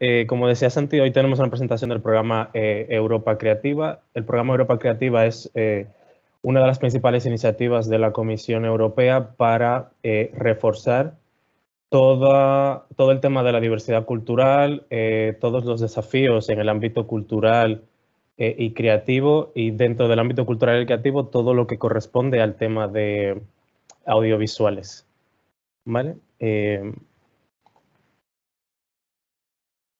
Eh, como decía Santi, hoy tenemos una presentación del programa eh, Europa Creativa. El programa Europa Creativa es eh, una de las principales iniciativas de la Comisión Europea para reforzar todo el tema de la diversidad cultural, todos los desafíos en el ámbito cultural y creativo y dentro del ámbito cultural y creativo todo lo que corresponde al tema de audiovisuales. ¿Vale?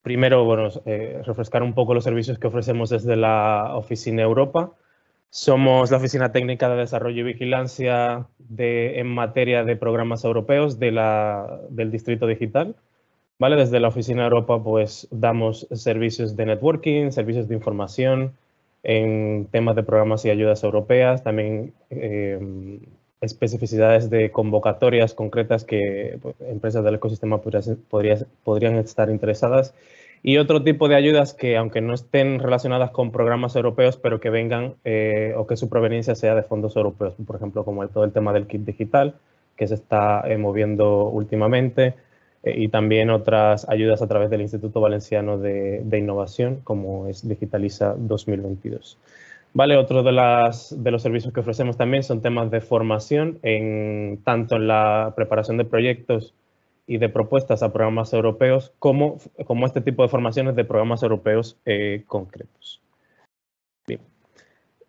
Primero, bueno, eh, refrescar un poco los servicios que ofrecemos desde la Oficina Europa. Somos la Oficina Técnica de Desarrollo y Vigilancia de, en materia de programas europeos de la, del Distrito Digital. ¿vale? Desde la Oficina Europa pues damos servicios de networking, servicios de información en temas de programas y ayudas europeas. También eh, especificidades de convocatorias concretas que pues, empresas del ecosistema podrías, podrían estar interesadas y otro tipo de ayudas que, aunque no estén relacionadas con programas europeos, pero que vengan eh, o que su proveniencia sea de fondos europeos, por ejemplo, como todo el tema del kit digital que se está eh, moviendo últimamente eh, y también otras ayudas a través del Instituto Valenciano de, de Innovación, como es Digitaliza 2022. Vale, otro de, los servicios que ofrecemos también son temas de formación, en, tanto en la preparación de proyectos y de propuestas a programas europeos, como, este tipo de formaciones de programas europeos eh, concretos. Bien.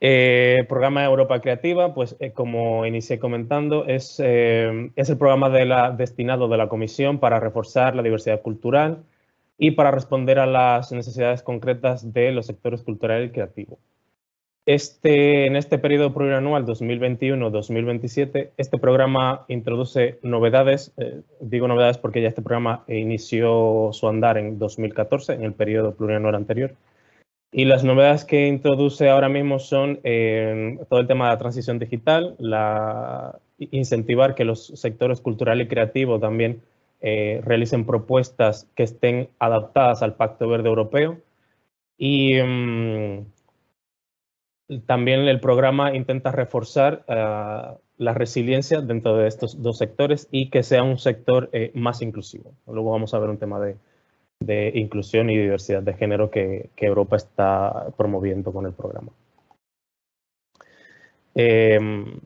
Eh, programa Europa Creativa, pues eh, como inicié comentando, es, eh, el programa destinado de la Comisión para reforzar la diversidad cultural y para responder a las necesidades concretas de los sectores cultural y creativo. Este, en este periodo plurianual 2021-2027, este programa introduce novedades, eh, digo novedades porque ya este programa inició su andar en 2014, en el periodo plurianual anterior. Y las novedades que introduce ahora mismo son eh, todo el tema de la transición digital, la, incentivar que los sectores cultural y creativo también eh, realicen propuestas que estén adaptadas al Pacto Verde Europeo. Y. Mm, también el programa intenta reforzar ah, la resiliencia dentro de estos dos sectores y que sea un sector eh, más inclusivo. Luego vamos a ver un tema de, inclusión y diversidad de género que, Europa está promoviendo con el programa. Em,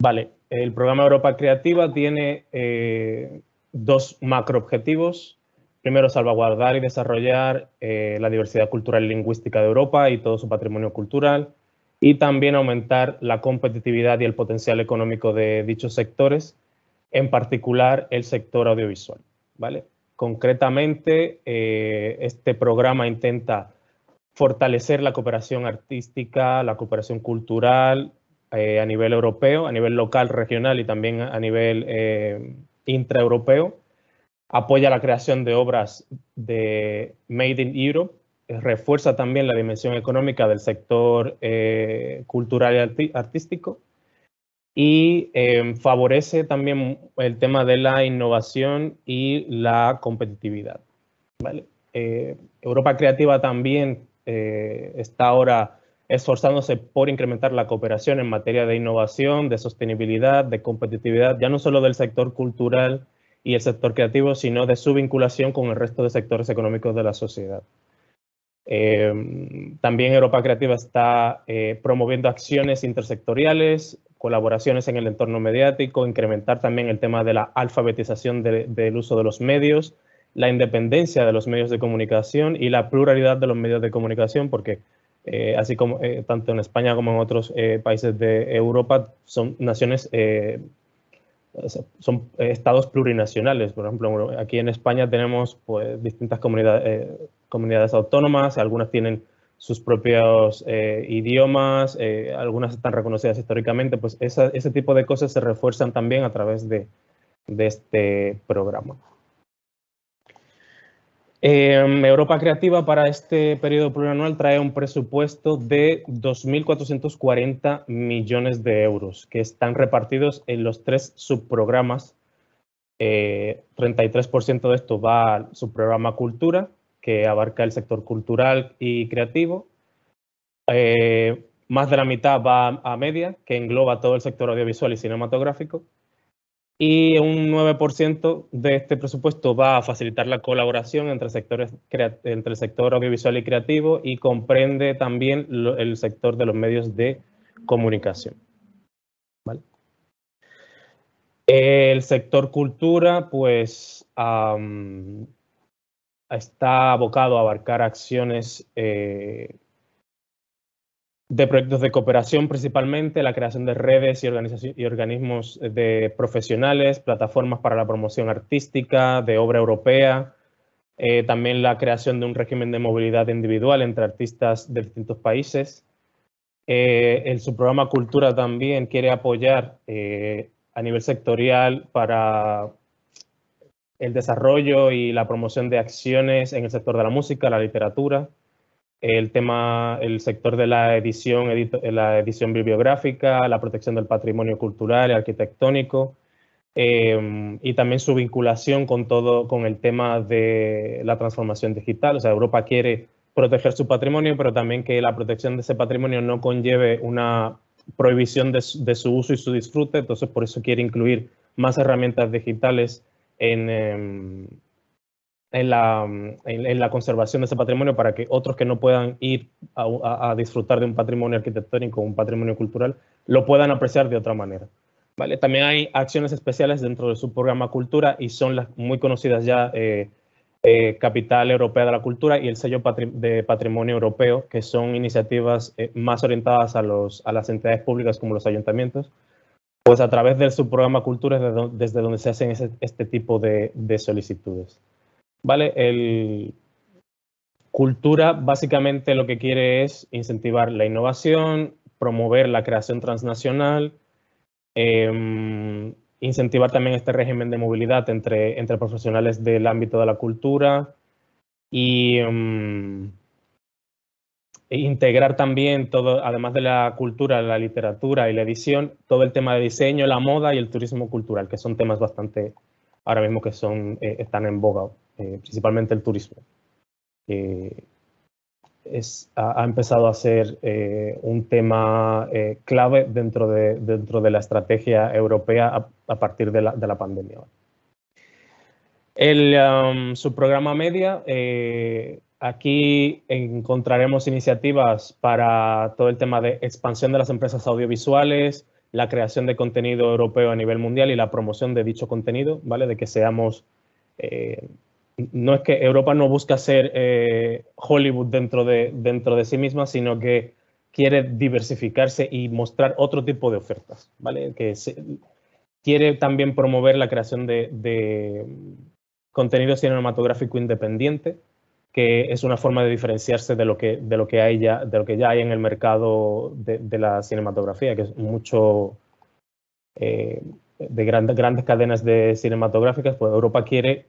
vale, el programa Europa Creativa tiene eh, dos macro objetivos. Primero, salvaguardar y desarrollar eh, la diversidad cultural y lingüística de Europa y todo su patrimonio cultural y también aumentar la competitividad y el potencial económico de dichos sectores, en particular el sector audiovisual. ¿vale? Concretamente, eh, este programa intenta fortalecer la cooperación artística, la cooperación cultural eh, a nivel europeo, a nivel local, regional y también a nivel eh, intraeuropeo. Apoya la creación de obras de Made in Europe eh, refuerza también la dimensión económica del sector eh, cultural y artístico y em, favorece también el tema de la innovación y la competitividad. Eh, Europa Creativa también está ahora esforzándose por incrementar la cooperación en materia de innovación, de sostenibilidad, de competitividad, ya no solo del sector cultural y el sector creativo, sino de su vinculación con el resto de sectores económicos de la sociedad. Em, también Europa Creativa está eh, promoviendo acciones intersectoriales, colaboraciones en el entorno mediático, incrementar también el tema de la alfabetización del uso de los medios, la independencia de los medios de comunicación y la pluralidad de los medios de comunicación, porque eh, así como eh, tanto en España como en otros países de Europa son naciones, son estados plurinacionales. Por ejemplo, aquí en España tenemos pues, distintas comunidades, comunidades autónomas, algunas tienen sus propios eh, idiomas, eh, algunas están reconocidas históricamente, pues ese tipo de cosas se refuerzan también a través de, este programa. Em, Europa Creativa para este periodo plurianual trae un presupuesto de 2.440 millones de euros que están repartidos en los tres subprogramas. 33% eh, de esto va al subprograma Cultura, que abarca el sector cultural y creativo. Eh, más de la mitad va a, media, que engloba todo el sector audiovisual y cinematográfico. Y un 9% de este presupuesto va a facilitar la colaboración entre, sectores, entre el sector audiovisual y creativo y comprende también el sector de los medios de comunicación. El sector cultura, pues está abocado a abarcar acciones eh, de proyectos de cooperación principalmente, la creación de redes y, organismos de profesionales, plataformas para la promoción artística, de obra europea, eh, también la creación de un régimen de movilidad individual entre artistas de distintos países. en eh, su programa Cultura también quiere apoyar a nivel sectorial para el desarrollo y la promoción de acciones en el sector de la música, la literatura, el tema, el sector de la edición, eh, la edición bibliográfica, la protección del patrimonio cultural y arquitectónico, em, y también su vinculación con todo, con el tema de la transformación digital. O sea, Europa quiere proteger su patrimonio, pero también que la protección de ese patrimonio no conlleve una prohibición de su uso y su disfrute, entonces por eso quiere incluir más herramientas digitales Em, em, en, la, conservación de ese patrimonio para que otros que no puedan ir a, disfrutar de un patrimonio arquitectónico, un patrimonio cultural, lo puedan apreciar de otra manera. ¿Vale? También hay acciones especiales dentro de su programa Cultura y son las muy conocidas ya. Eh, eh, Capital Europea de la Cultura y el sello de Patrimonio Europeo, que son iniciativas eh, más orientadas a, a las entidades públicas como los ayuntamientos, pues a través del subprograma Cultura es desde donde se hacen este tipo de, solicitudes. ¿Vale? El, cultura básicamente lo que quiere es incentivar la innovación, promover la creación transnacional, em, incentivar también este régimen de movilidad entre, entre profesionales del ámbito de la cultura y... Em, e integrar también todo, además de la cultura, la literatura y la edición, todo el tema de diseño, la moda y el turismo cultural, que son temas bastante ahora mismo que son eh, están en boga, eh, principalmente el turismo. ha, empezado a ser eh, un tema clave dentro de, dentro de la estrategia europea a, partir de la, pandemia. El um, subprograma media Aquí encontraremos iniciativas para todo el tema de expansión de las empresas audiovisuales, la creación de contenido europeo a nivel mundial y la promoción de dicho contenido, ¿vale? De que seamos... Eh, no es que Europa no busca ser eh, Hollywood dentro de, dentro de sí misma, sino que quiere diversificarse y mostrar otro tipo de ofertas, ¿vale? Que quiere también promover la creación de, de contenido cinematográfico independiente, que es una forma de diferenciarse de lo que, de lo que, hay ya, de lo que ya hay en el mercado de, la cinematografía, que es mucho eh, de grandes, grandes cadenas de cinematográficas, pues Europa quiere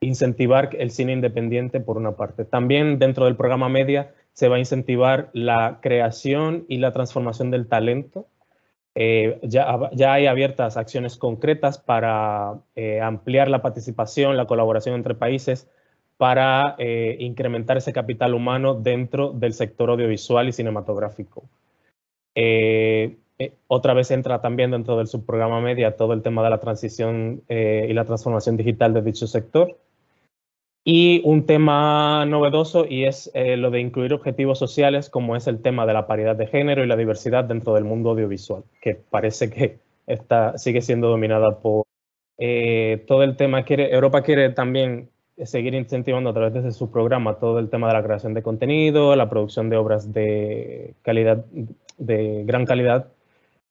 incentivar el cine independiente por una parte. También dentro del programa Media se va a incentivar la creación y la transformación del talento. Eh, ya, hay abiertas acciones concretas para eh, ampliar la participación, la colaboración entre países, para eh, incrementar ese capital humano dentro del sector audiovisual y cinematográfico. Eh, eh, otra vez entra también dentro del subprograma media todo el tema de la transición y la transformación digital de dicho sector. Y un tema novedoso y es lo de incluir objetivos sociales como es el tema de la paridad de género y la diversidad dentro del mundo audiovisual, que parece que está, sigue siendo dominada por, todo el tema. Quiere, Europa quiere también seguir incentivando a través de su programa todo el tema de la creación de contenido, la producción de obras de calidad, de gran calidad,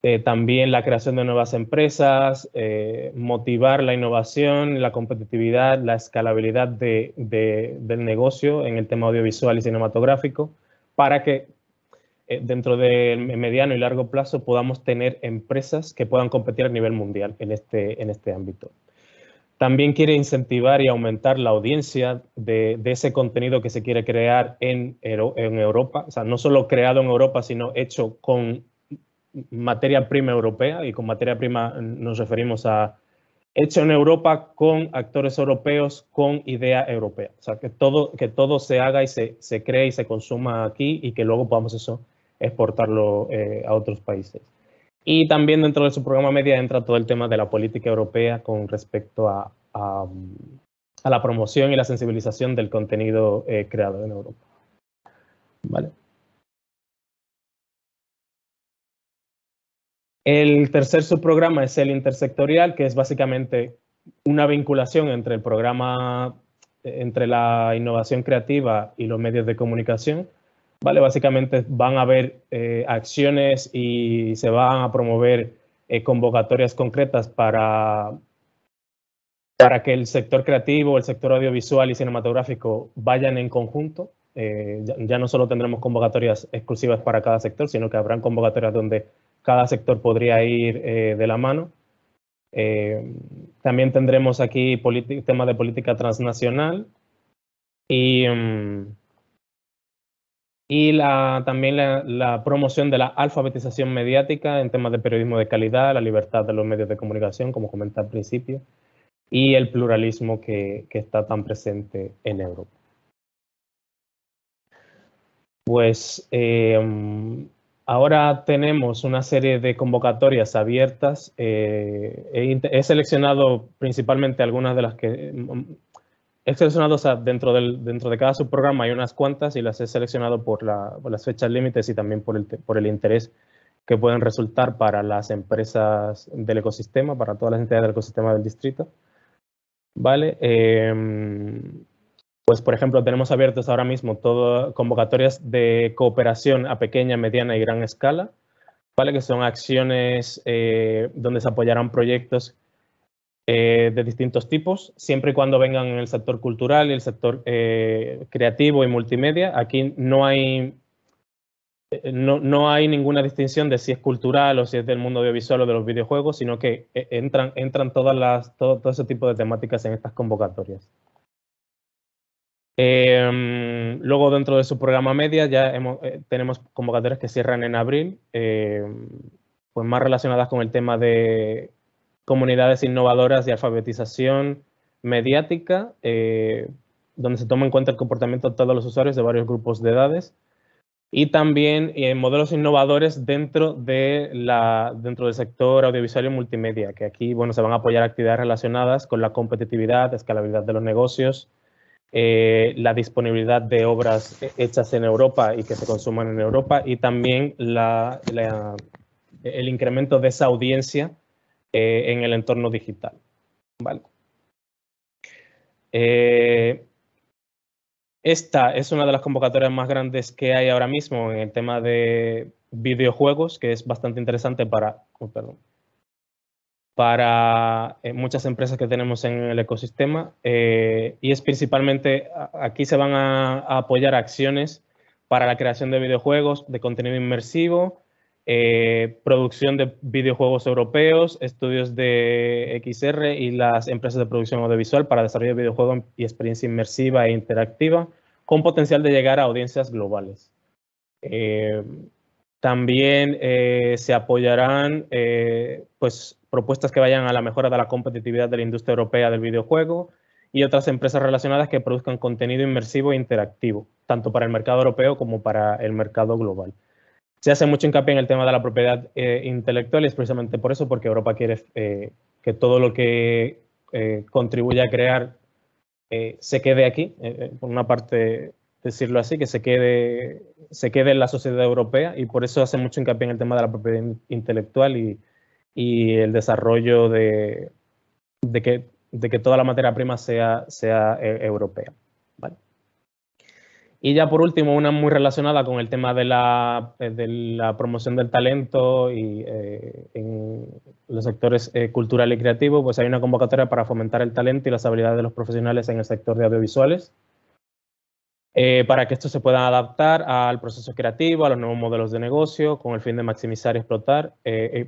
eh, también la creación de nuevas empresas, eh, motivar la innovación, la competitividad, la escalabilidad de, del negocio en el tema audiovisual y cinematográfico, para que eh, dentro del mediano y largo plazo podamos tener empresas que puedan competir a nivel mundial en este, en este ámbito. También quiere incentivar y aumentar la audiencia de, ese contenido que se quiere crear en, Europa. O sea, no solo creado en Europa, sino hecho con materia prima europea. Y con materia prima nos referimos a hecho en Europa con actores europeos, con idea europea. O sea, que todo, que todo se haga y se, cree y se consuma aquí y que luego podamos eso exportarlo eh, a otros países. Y también dentro de su programa media entra todo el tema de la política europea con respecto a, la promoción y la sensibilización del contenido eh, creado en Europa. Vale. El tercer subprograma es el intersectorial, que es básicamente una vinculación entre el programa, eh, entre la innovación creativa y los medios de comunicación ¿vale? Básicamente van a haber eh, acciones y se van a promover eh, convocatorias concretas para, para que el sector creativo, el sector audiovisual y cinematográfico vayan en conjunto. Eh, ya, no solo tendremos convocatorias exclusivas para cada sector, sino que habrán convocatorias donde cada sector podría ir de la mano. también tendremos aquí temas de política transnacional y mm, y también la, promoción de la alfabetización mediática en temas de periodismo de calidad, la libertad de los medios de comunicación, como comenté al principio, y el pluralismo que, está tan presente en Europa. Pues em, ahora tenemos una serie de convocatorias abiertas. Eh, he, he, seleccionado principalmente algunas de las que he seleccionado, dentro, del, dentro de cada subprograma hay unas cuantas y las he seleccionado por, las fechas límites y también por el, por el interés que pueden resultar para las empresas del ecosistema, para todas las entidades del ecosistema del distrito. ¿Vale? Em, pues, por ejemplo, tenemos abiertos ahora mismo todo, convocatorias de cooperación a pequeña, mediana y gran escala, ¿vale? que son acciones eh, donde se apoyarán proyectos eh, de distintos tipos, siempre y cuando vengan en el sector cultural y el sector eh, creativo y multimedia. Aquí no hay, eh, no, hay ninguna distinción de si es cultural o si es del mundo audiovisual o de los videojuegos, sino que entran, entran todas las, todo, ese tipo de temáticas en estas convocatorias. Em, luego, dentro de su programa media, ya tenemos convocatorias que cierran en abril, em, pues más relacionadas con el tema de comunidades innovadoras de alfabetización mediática, eh, donde se toma en cuenta el comportamiento de todos los usuarios de varios grupos de edades, y también eh, modelos innovadores dentro, de la, dentro del sector audiovisual y multimedia, que aquí bueno, se van a apoyar actividades relacionadas con la competitividad, escalabilidad de los negocios, eh, la disponibilidad de obras hechas en Europa y que se consuman en Europa, y también la, el incremento de esa audiencia eh, en el entorno digital. Eh, esta es una de las convocatorias más grandes que hay ahora mismo en el tema de videojuegos, que es bastante interesante para, oh, para eh, muchas empresas que tenemos en el ecosistema y es principalmente, aquí se van a apoyar acciones para la creación de videojuegos, de contenido inmersivo, eh, producción de videojuegos europeos, estudios de XR y las empresas de producción audiovisual para desarrollo de videojuegos y experiencia inmersiva e interactiva con potencial de llegar a audiencias globales. Eh, también eh, se apoyarán pues, propuestas que vayan a la mejora de la competitividad de la industria europea del videojuego y otras empresas relacionadas que produzcan contenido inmersivo e interactivo, tanto para el mercado europeo como para el mercado global se hace mucho hincapié en el tema de la propiedad eh, intelectual y es precisamente por eso, porque Europa quiere eh, que todo lo que contribuye eh, contribuya a crear se quede aquí, por una parte decirlo así, que se quede, se quede en la sociedad europea y por eso hace mucho hincapié en el tema de la propiedad intelectual y, el desarrollo de, que, de que toda la materia prima sea, sea europea. Y ya por último, una muy relacionada con el tema de la, eh, promoción del talento y eh, en los sectores eh, cultural y creativo, pues hay una convocatoria para fomentar el talento y las habilidades de los profesionales en el sector de audiovisuales, para que estos se puedan adaptar al proceso creativo, a los nuevos modelos de negocio, con el fin de maximizar y explotar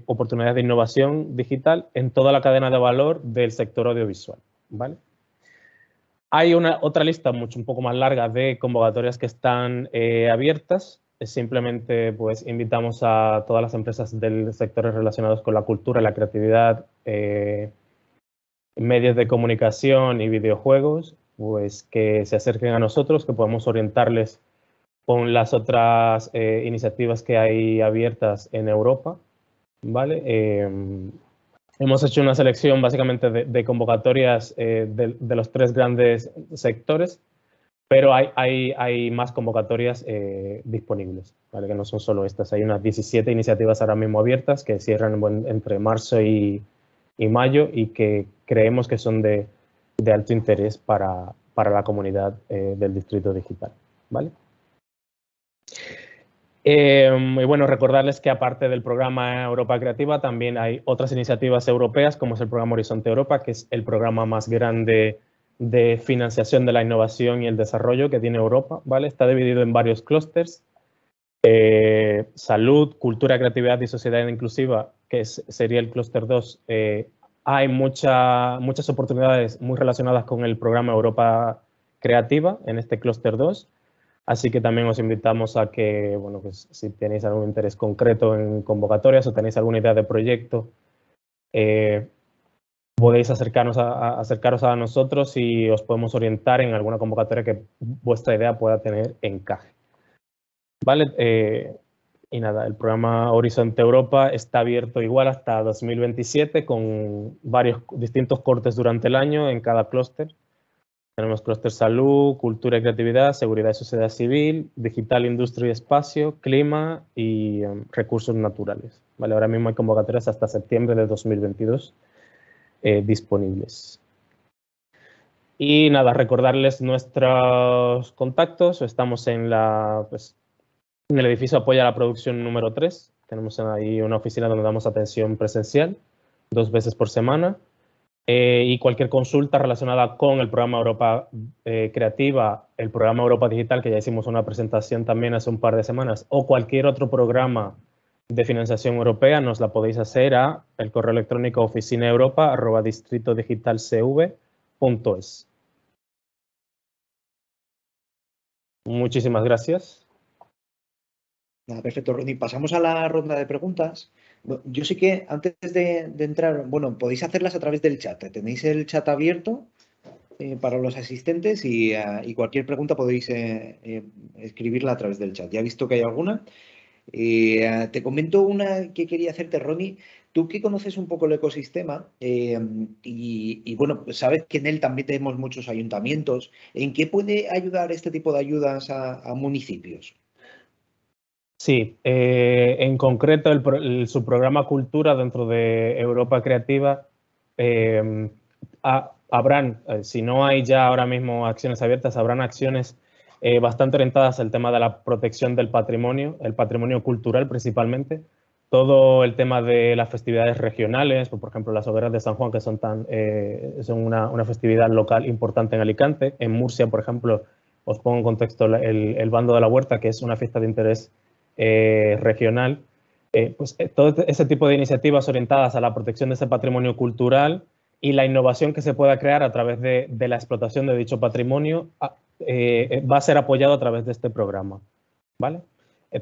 oportunidades de innovación digital en toda la cadena de valor del sector audiovisual. ¿vale? Hay una, otra lista mucho, un poco más larga de convocatorias que están eh, abiertas. Simplemente pues, invitamos a todas las empresas del sector relacionados con la cultura, la creatividad, eh, medios de comunicación y videojuegos, pues que se acerquen a nosotros, que podemos orientarles con las otras eh, iniciativas que hay abiertas en Europa, ¿vale? Hemos hecho una selección básicamente de, convocatorias eh, de, los tres grandes sectores, pero hay, más convocatorias eh, disponibles, ¿vale? que no son solo estas. Hay unas 17 iniciativas ahora mismo abiertas que cierran entre marzo y, mayo y que creemos que son de, alto interés para, la comunidad eh, del distrito digital. ¿vale? Eh, y bueno, recordarles que aparte del programa Europa Creativa, también hay otras iniciativas europeas, como es el programa Horizonte Europa, que es el programa más grande de financiación de la innovación y el desarrollo que tiene Europa, ¿vale? Está dividido en varios clústeres. Eh, salud, cultura, creatividad y sociedad inclusiva, que sería el clúster 2. Eh, hay mucha, muchas oportunidades muy relacionadas con el programa Europa Creativa en este clúster 2 Así que también os invitamos a que, bueno, pues, si tenéis algún interés concreto en convocatorias o tenéis alguna idea de proyecto, eh, podéis acercarnos a, acercaros a nosotros y os podemos orientar en alguna convocatoria que vuestra idea pueda tener encaje. Vale, eh, y nada, el programa Horizonte Europa está abierto igual hasta 2027 con varios distintos cortes durante el año en cada clúster. Tenemos clúster salud, cultura y creatividad, seguridad y sociedad civil, digital, industria y espacio, clima y um, recursos naturales. ¿vale? Ahora mismo hay convocatorias hasta septiembre de 2022 eh, disponibles. Y nada, recordarles nuestros contactos. Estamos en, la, pues, en el edificio Apoya la Producción número 3. Tenemos ahí una oficina donde damos atención presencial dos veces por semana eh, y cualquier consulta relacionada con el programa Europa eh, Creativa, el programa Europa Digital, que ya hicimos una presentación también hace un par de semanas, o cualquier otro programa de financiación europea, nos la podéis hacer a el correo electrónico oficinaeuropa.distrito-digital-cv.es. Muchísimas gracias. perfecto, Rodri. Pasamos a la ronda de preguntas. Yo sé que antes de, entrar, bueno, podéis hacerlas a través del chat. Tenéis el chat abierto eh, para los asistentes y, eh, cualquier pregunta podéis eh, escribirla a través del chat. Ya he visto que hay alguna. te comento una que quería hacerte, Ronnie. Tú que conoces un poco el ecosistema y, bueno, pues sabes que en él también tenemos muchos ayuntamientos. ¿En qué puede ayudar este tipo de ayudas a municipios? Sí, eh, en concreto el, su programa Cultura dentro de Europa Creativa, em, habrán, eh, si no hay ya ahora mismo acciones abiertas, habrán acciones eh, bastante orientadas al tema de la protección del patrimonio, el patrimonio cultural principalmente, todo el tema de las festividades regionales, por ejemplo las hogueras de San Juan que son, tan, son una, una, festividad local importante en Alicante, en Murcia por ejemplo, os pongo en contexto el, el Bando de la Huerta que es una fiesta de interés eh, regional. Eh, pues eh, todo este, ese tipo de iniciativas orientadas a la protección de ese patrimonio cultural y la innovación que se pueda crear a través de, la explotación de dicho patrimonio ah, va a ser apoyado a través de este programa. ¿Vale?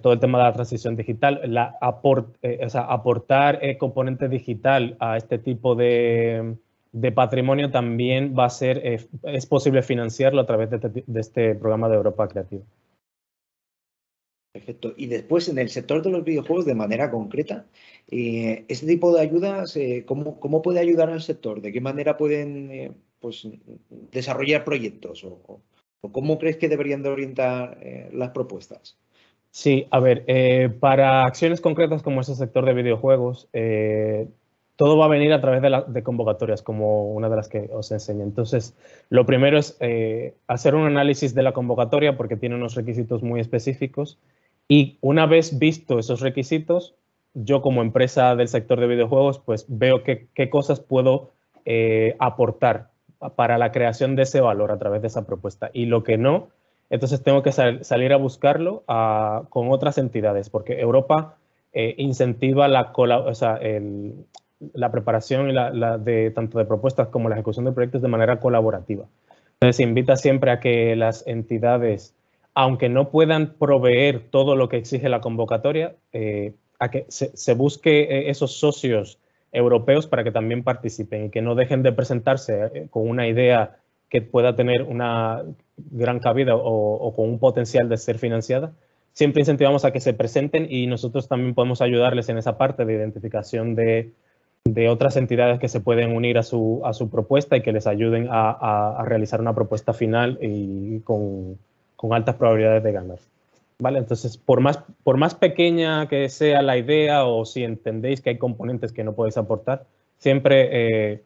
todo el tema de la transición digital, la aportar componente digital a este tipo de, patrimonio también va a ser, es posible financiarlo a través de este, este programa de Europa Creativa. Perfecto. Y después, en el sector de los videojuegos, de manera concreta, eh, tipo de ayudas eh, ¿cómo, puede ayudar al sector? ¿De qué manera pueden eh, pues, desarrollar proyectos? ¿O, cómo crees que deberían de orientar eh, las propuestas? Sí, a ver, para acciones concretas como ese sector de videojuegos, todo va a venir a través de, de, convocatorias, como una de las que os enseñé. Entonces, lo primero es hacer un análisis de la convocatoria porque tiene unos requisitos muy específicos y una vez visto esos requisitos, yo como empresa del sector de videojuegos, pues veo qué, cosas puedo eh, aportar para la creación de ese valor a través de esa propuesta. Y lo que no, entonces tengo que salir a buscarlo ah, con otras entidades, porque Europa eh, incentiva la, o la preparación y de, tanto de propuestas como la ejecución de proyectos de manera colaborativa. Entonces invita siempre a que las entidades aunque no puedan proveer todo lo que exige la convocatoria, eh, a que se, busque eh, esos socios europeos para que también participen y que no dejen de presentarse eh, con una idea que pueda tener una gran cabida o, con un potencial de ser financiada. Siempre incentivamos a que se presenten y nosotros también podemos ayudarles en esa parte de identificación de, otras entidades que se pueden unir a su, propuesta y que les ayuden a realizar una propuesta final y con, con altas probabilidades de ganar. ¿Vale? Entonces, por más, por más pequeña que sea la idea o si entendéis que hay componentes que no podéis aportar, siempre eh,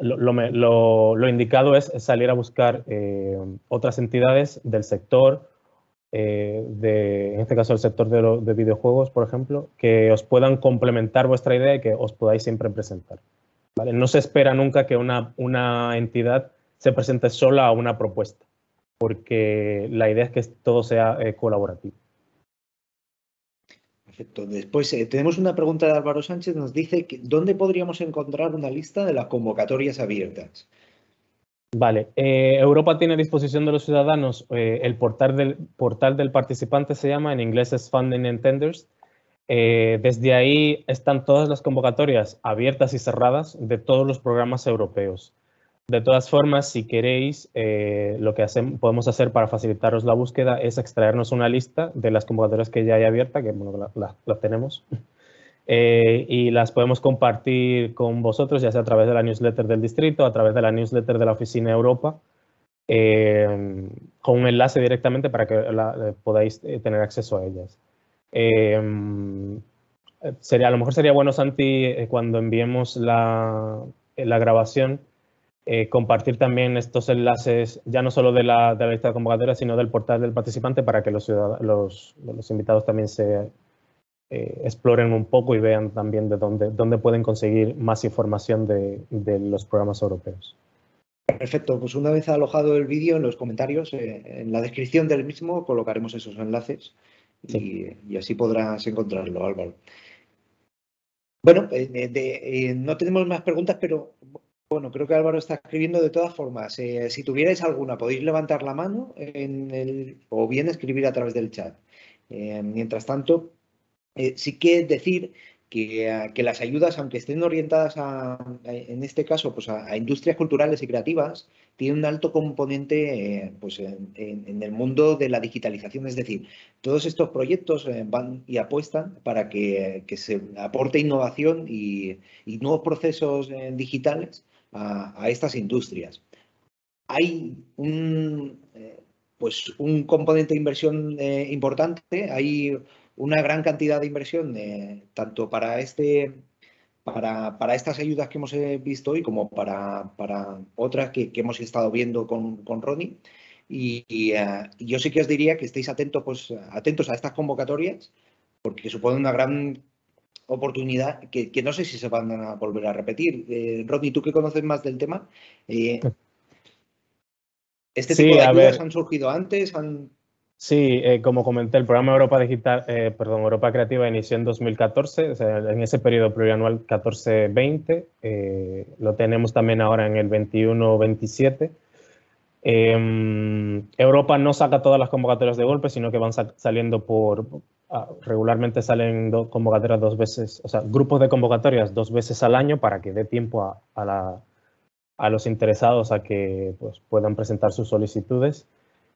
lo, indicado es salir a buscar eh, otras entidades del sector, eh, de, en este caso el sector de, videojuegos, por ejemplo, que os puedan complementar vuestra idea y que os podáis siempre presentar. ¿vale? No se espera nunca que una, una entidad se presente sola a una propuesta porque la idea es que todo sea eh, colaborativo. Perfecto. Después eh, tenemos una pregunta de Álvaro Sánchez. Nos dice dónde podríamos encontrar una lista de las convocatorias abiertas. Vale. Eh, Europa tiene a disposición de los ciudadanos el portal del, portal del participante, se llama en inglés Funding and Tenders. desde ahí están todas las convocatorias abiertas y cerradas de todos los programas europeos. De todas formas, si queréis, eh, lo que podemos hacer para facilitaros la búsqueda es extraernos una lista de las convocatorias que ya hay abierta, que la, tenemos, eh, y las podemos compartir con vosotros, ya sea a través de la newsletter del distrito, a través de la newsletter de la Oficina Europa, eh, con un enlace directamente para que podáis tener acceso a ellas. sería, a lo mejor sería bueno, Santi, cuando enviemos la grabación, eh, compartir también estos enlaces, ya no solo de la, de la, lista de convocatorias, sino del portal del participante para que los, los invitados también se eh, exploren un poco y vean también de dónde, dónde pueden conseguir más información de, los programas europeos. Perfecto, pues una vez alojado el vídeo en los comentarios, eh, en la descripción del mismo colocaremos esos enlaces y, así podrás encontrarlo, Álvaro. Bueno, no tenemos más preguntas, pero bueno, creo que Álvaro está escribiendo de todas formas. Eh, si tuvierais alguna, podéis levantar la mano o bien escribir a través del chat. Eh, mientras tanto, eh, sí que decir que, las ayudas, aunque estén orientadas a, en este caso, pues a, industrias culturales y creativas, tienen un alto componente pues en, el mundo de la digitalización. Es decir, todos estos proyectos van y apuestan para que, se aporte innovación y, nuevos procesos digitales a, estas industrias. Hay un, eh, pues un componente de inversión eh, importante, hay una gran cantidad de inversión eh, tanto para este para, estas ayudas que hemos visto hoy como para, otras que, hemos estado viendo con, con Ronnie. Y, yo sí que os diría que estéis atentos, pues, atentos a estas convocatorias porque supone una gran oportunidad que, no sé si se van a volver a repetir. Eh, tú qué conoces más del tema, eh, ¿este tipo de ayudas han surgido antes? Sí, eh, como comenté, el programa Europa Digital, eh, perdón, Europa Creativa inició en 2014, en ese periodo plurianual 14-20, lo tenemos también ahora en el 21-27. Em, Europa no saca todas las convocatorias de golpe, sino que van saliendo por, Ah, regularmente salen convocatorias dos veces, o sea, grupos de convocatorias dos veces al año para que dé tiempo a, los interesados a que pues, puedan presentar sus solicitudes.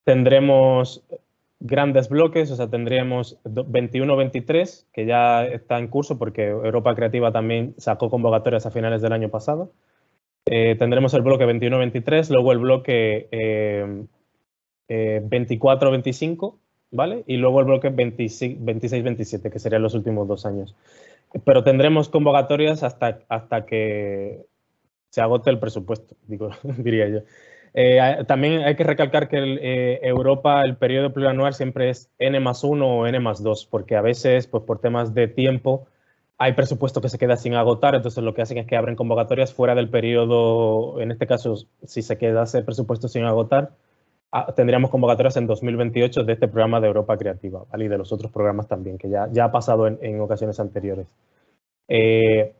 Tendremos grandes bloques, o sea, tendríamos 21-23, que ya está en curso porque Europa Creativa también sacó convocatorias a finales del año pasado. Eh, tendremos el bloque 21-23, luego el bloque 24-25 eh, eh, y luego el bloque 26-27, que serían los últimos dos años. Pero tendremos convocatorias hasta, hasta que se agote el presupuesto, diría yo. Eh, también hay que recalcar que el, eh, Europa el periodo plurianual siempre es N más 1 o N más 2, porque a veces, pues por temas de tiempo, hay presupuesto que se queda sin agotar, entonces lo que hacen es que abren convocatorias fuera del periodo, en este caso, si se queda ese presupuesto sin agotar, tendríamos convocatorias en 2028 de este programa de Europa Creativa y de los otros programas también, que ya, ha pasado en, ocasiones anteriores. Eh,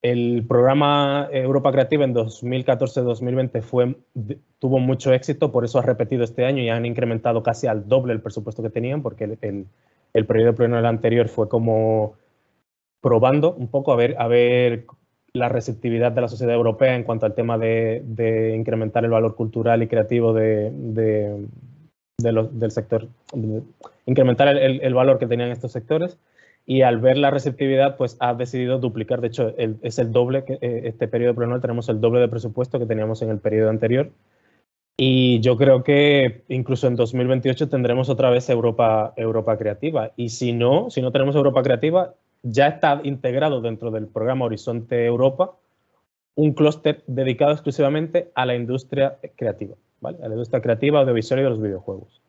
el programa Europa Creativa en 2014-2020 tuvo mucho éxito, por eso ha repetido este año y han incrementado casi al doble el presupuesto que tenían, porque el, el, periodo pleno del anterior fue como probando un poco a ver, a ver la receptividad de la sociedad europea en cuanto al tema de, incrementar el valor cultural y creativo de, del sector, incrementar el, valor que tenían estos sectores. Y al ver la receptividad, pues ha decidido duplicar. De hecho, es el doble, que, eh, este periodo plurianual tenemos el doble de presupuesto que teníamos en el periodo anterior. Y yo creo que incluso en 2028 tendremos otra vez Europa, Europa creativa. Y si no, si no tenemos Europa creativa, ya está integrado dentro del programa Horizonte Europa un clúster dedicado exclusivamente a la industria creativa, ¿vale? A la industria creativa, audiovisual y de los videojuegos,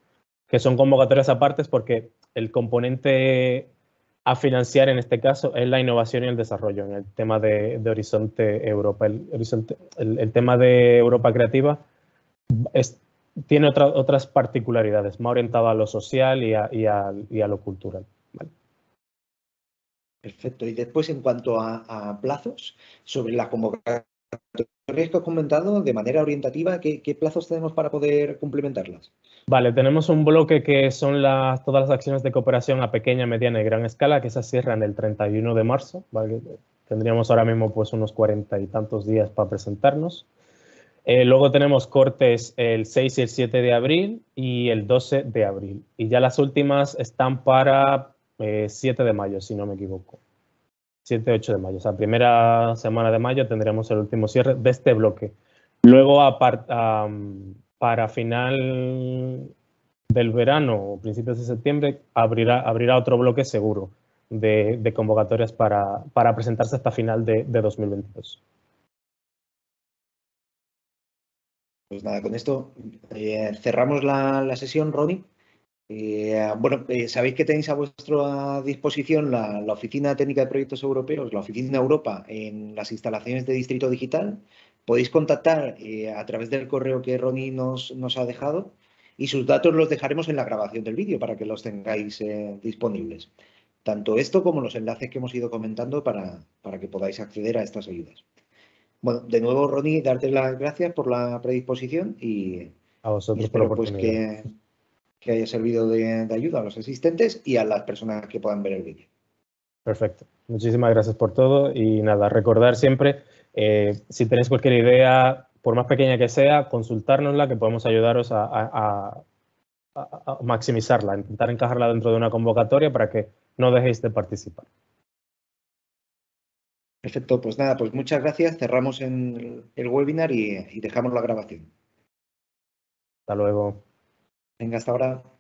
que son convocatorias apartes porque el componente a financiar en este caso es la innovación y el desarrollo en el tema de, Horizonte Europa. El, tema de Europa Creativa tiene otras particularidades, más orientado a lo social y a, y a lo cultural. ¿vale? Perfecto. Y después, en cuanto a, plazos, sobre las convocatorias que has comentado, de manera orientativa, ¿qué, plazos tenemos para poder cumplimentarlas? Vale, tenemos un bloque que son todas las acciones de cooperación a pequeña, mediana y gran escala, que se cierran el 31 de marzo. Tendríamos ahora mismo pues unos cuarenta y tantos días para presentarnos. Eh, luego tenemos cortes el 6 y el 7 de abril y el 12 de abril. Y ya las últimas están para 7 eh, de mayo, si no me equivoco. 7, 8 de mayo. O sea, primera semana de mayo tendremos el último cierre de este bloque. Luego, para final del verano o principios de septiembre, abrirá, abrirá otro bloque seguro de, convocatorias para, para, presentarse hasta final de, 2022. Pues nada, con esto eh, cerramos la, sesión, Rodi. Eh, bueno, eh, sabéis que tenéis a vuestra disposición la, Oficina Técnica de Proyectos Europeos, la Oficina Europa, en las instalaciones de Distrito Digital. Podéis contactar eh, a través del correo que Ronnie nos, ha dejado y sus datos los dejaremos en la grabación del vídeo para que los tengáis disponibles. Tanto esto como los enlaces que hemos ido comentando para, que podáis acceder a estas ayudas. Bueno, de nuevo, Ronnie, darte las gracias por la predisposición y a vosotros por pues, que que haya servido de, ayuda a los asistentes y a las personas que puedan ver el vídeo. Perfecto. Muchísimas gracias por todo y nada, recordar siempre, eh, si tenéis cualquier idea, por más pequeña que sea, consultárnosla, que podemos ayudaros a, a, maximizarla, intentar encajarla dentro de una convocatoria para que no dejéis de participar. Perfecto, pues nada, pues muchas gracias. Cerramos el webinar y dejamos la grabación. Hasta luego. Venga, hasta ahora.